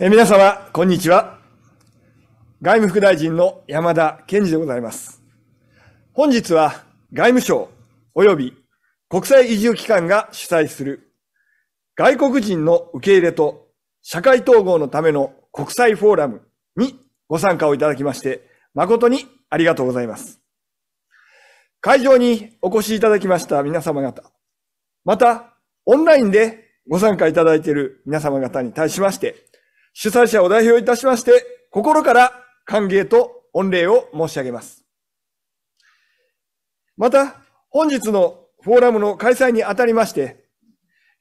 え皆様、こんにちは。外務副大臣の山田健二でございます。本日は外務省及び国際移住機関が主催する外国人の受け入れと社会統合のための国際フォーラムにご参加をいただきまして誠にありがとうございます。会場にお越しいただきました皆様方、またオンラインでご参加いただいている皆様方に対しまして主催者を代表いたしまして、心から歓迎と御礼を申し上げます。また、本日のフォーラムの開催にあたりまして、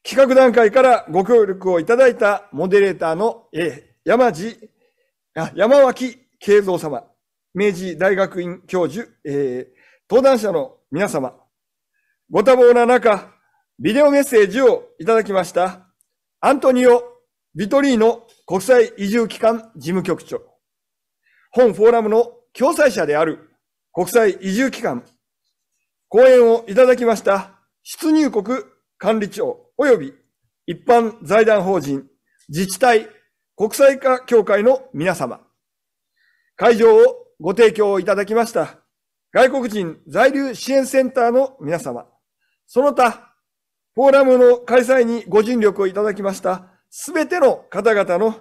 企画段階からご協力をいただいたモデレーターの山地、山脇慶三様、明治大学院教授、えー、登壇者の皆様、ご多忙な中、ビデオメッセージをいただきました、アントニオビトリーの国際移住機関事務局長、本フォーラムの共催者である国際移住機関、講演をいただきました出入国管理庁及び一般財団法人、自治体、国際化協会の皆様、会場をご提供いただきました外国人在留支援センターの皆様、その他、フォーラムの開催にご尽力をいただきましたすべての方々の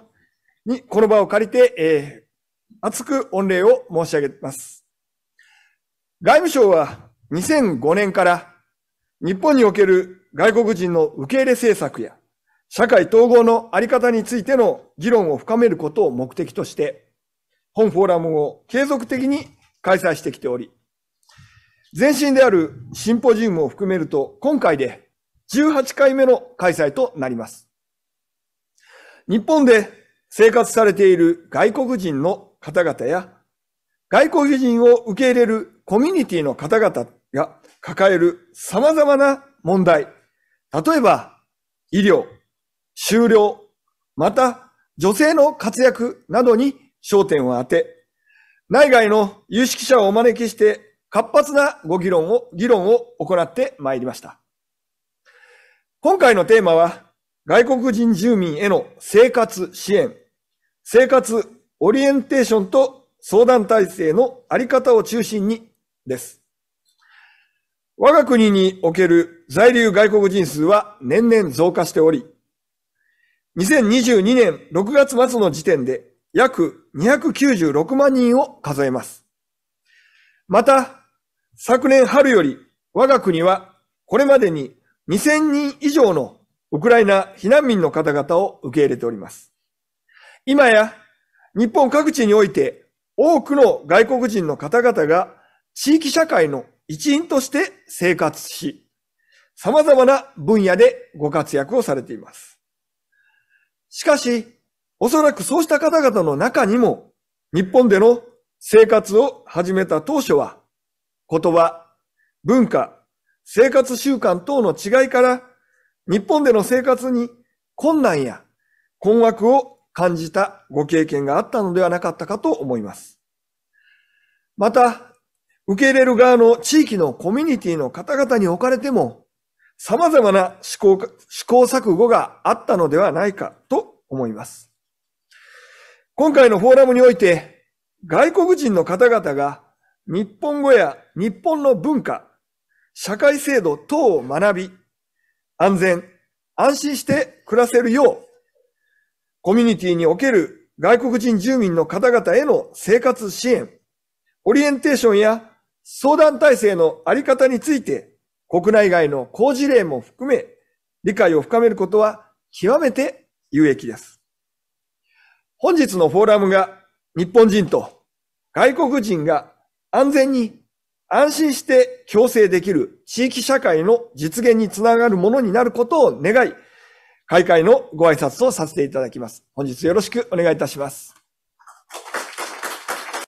にこの場を借りて、えー、熱く御礼を申し上げます。外務省は2005年から日本における外国人の受け入れ政策や社会統合のあり方についての議論を深めることを目的として、本フォーラムを継続的に開催してきており、前身であるシンポジウムを含めると、今回で18回目の開催となります。日本で生活されている外国人の方々や、外国人を受け入れるコミュニティの方々が抱える様々な問題、例えば、医療、就労、また女性の活躍などに焦点を当て、内外の有識者をお招きして活発なご議論を、議論を行ってまいりました。今回のテーマは、外国人住民への生活支援、生活オリエンテーションと相談体制のあり方を中心にです。我が国における在留外国人数は年々増加しており、2022年6月末の時点で約296万人を数えます。また、昨年春より我が国はこれまでに2000人以上のウクライナ避難民の方々を受け入れております。今や日本各地において多くの外国人の方々が地域社会の一員として生活し、様々な分野でご活躍をされています。しかし、おそらくそうした方々の中にも、日本での生活を始めた当初は、言葉、文化、生活習慣等の違いから日本での生活に困難や困惑を感じたご経験があったのではなかったかと思います。また、受け入れる側の地域のコミュニティの方々におかれても、様々な試行試行錯誤があったのではないかと思います。今回のフォーラムにおいて、外国人の方々が日本語や日本の文化、社会制度等を学び、安全、安心して暮らせるよう、コミュニティにおける外国人住民の方々への生活支援、オリエンテーションや相談体制のあり方について、国内外の好事例も含め、理解を深めることは極めて有益です。本日のフォーラムが日本人と外国人が安全に安心して共生できる地域社会の実現につながるものになることを願い、開会のご挨拶をさせていただきます。本日よろしくお願いいたします。